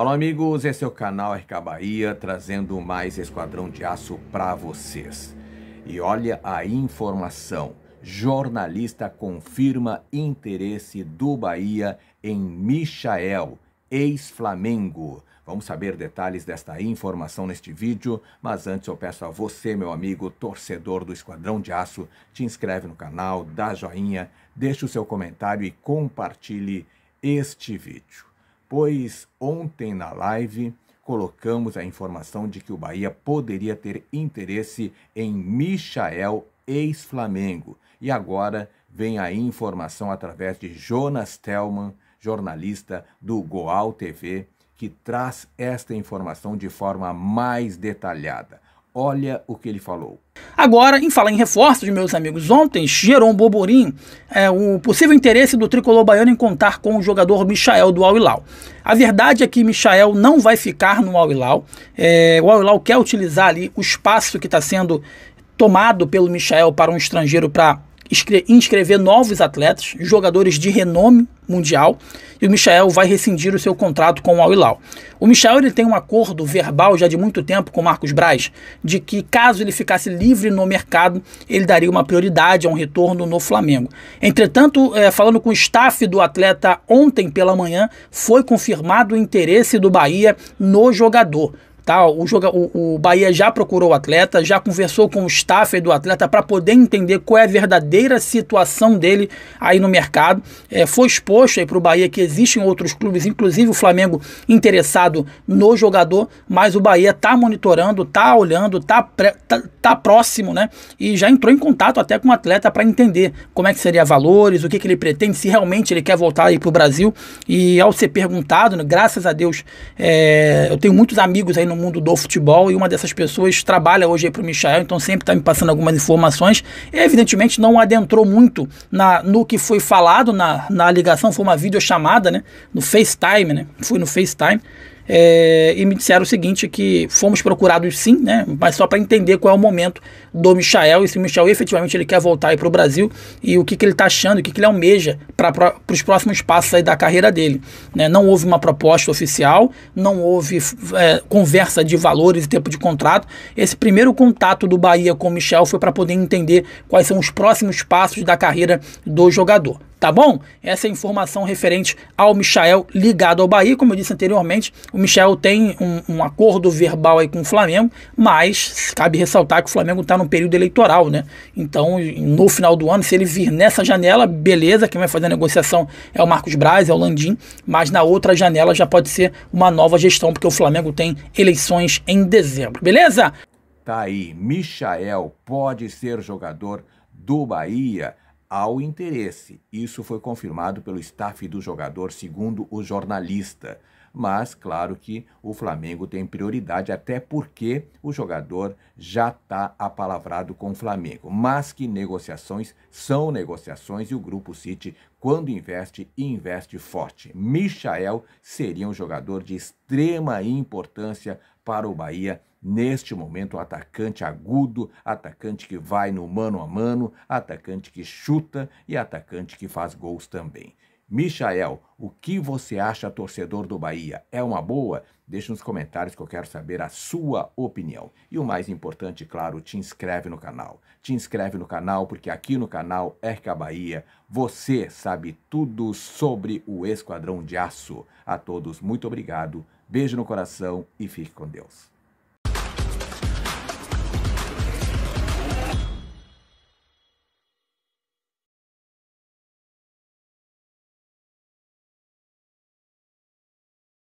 Alô, amigos, esse é o canal RK Bahia trazendo mais Esquadrão de Aço para vocês. E olha a informação: jornalista confirma interesse do Bahia em Michael, ex-Flamengo. Vamos saber detalhes desta informação neste vídeo, mas antes eu peço a você, meu amigo torcedor do Esquadrão de Aço, te inscreve no canal, dá joinha, deixa o seu comentário e compartilhe este vídeo pois ontem na live colocamos a informação de que o Bahia poderia ter interesse em Michael, ex-Flamengo. E agora vem a informação através de Jonas Telman, jornalista do Goal TV, que traz esta informação de forma mais detalhada. Olha o que ele falou. Agora, em falar em reforços, meus amigos, ontem gerou um boborim é, o possível interesse do tricolor baiano em contar com o jogador Michael do Al-Hilal. A verdade é que Michael não vai ficar no Al-Hilal. É, o Al-Hilal quer utilizar ali o espaço que está sendo tomado pelo Michael para um estrangeiro para inscrever novos atletas, jogadores de renome mundial, e o Michel vai rescindir o seu contrato com o Al Hilal. O Michel ele tem um acordo verbal já de muito tempo com o Marcos Braz de que caso ele ficasse livre no mercado, ele daria uma prioridade a um retorno no Flamengo. Entretanto, é, falando com o staff do atleta ontem pela manhã, foi confirmado o interesse do Bahia no jogador tal. O, joga, o, o Bahia já procurou o atleta, já conversou com o staff do atleta para poder entender qual é a verdadeira situação dele aí no mercado. É, foi exposto para o Bahia que existem outros clubes, inclusive o Flamengo, interessado no jogador, mas o Bahia está monitorando, está olhando, está tá, tá próximo, né? E já entrou em contato até com o atleta para entender como é que seria valores, o que, que ele pretende, se realmente ele quer voltar aí para o Brasil. E ao ser perguntado, né, graças a Deus, é, eu tenho muitos amigos aí no mundo do futebol e uma dessas pessoas trabalha hoje para o Michael, então sempre está me passando algumas informações. E, evidentemente não adentrou muito na, no que foi falado na, na ligação, foi uma videochamada, né? No FaceTime, né? Foi no FaceTime é, e me disseram o seguinte, que fomos procurados sim, né, mas só para entender qual é o momento do Michael e se o Michael efetivamente ele quer voltar para o Brasil e o que, que ele está achando, o que, que ele almeja para os próximos passos da carreira dele. Né. Não houve uma proposta oficial, não houve é, conversa de valores e tempo de contrato. Esse primeiro contato do Bahia com o Michel foi para poder entender quais são os próximos passos da carreira do jogador tá bom? Essa é a informação referente ao Michael ligado ao Bahia. Como eu disse anteriormente, o Michael tem um, um acordo verbal aí com o Flamengo, mas cabe ressaltar que o Flamengo está no período eleitoral, né? Então, no final do ano, se ele vir nessa janela, beleza, quem vai fazer a negociação é o Marcos Braz, é o Landim, mas na outra janela já pode ser uma nova gestão, porque o Flamengo tem eleições em dezembro, beleza? Tá aí, Michael pode ser jogador do Bahia ao interesse. Isso foi confirmado pelo staff do jogador, segundo o jornalista mas claro que o Flamengo tem prioridade, até porque o jogador já está apalavrado com o Flamengo. Mas que negociações são negociações e o Grupo City, quando investe, investe forte. Michael seria um jogador de extrema importância para o Bahia neste momento, um atacante agudo, atacante que vai no mano a mano, atacante que chuta e atacante que faz gols também. Michael, o que você acha torcedor do Bahia? É uma boa? Deixe nos comentários que eu quero saber a sua opinião. E o mais importante, claro, te inscreve no canal. Te inscreve no canal porque aqui no canal Erca Bahia você sabe tudo sobre o Esquadrão de Aço. A todos, muito obrigado, beijo no coração e fique com Deus.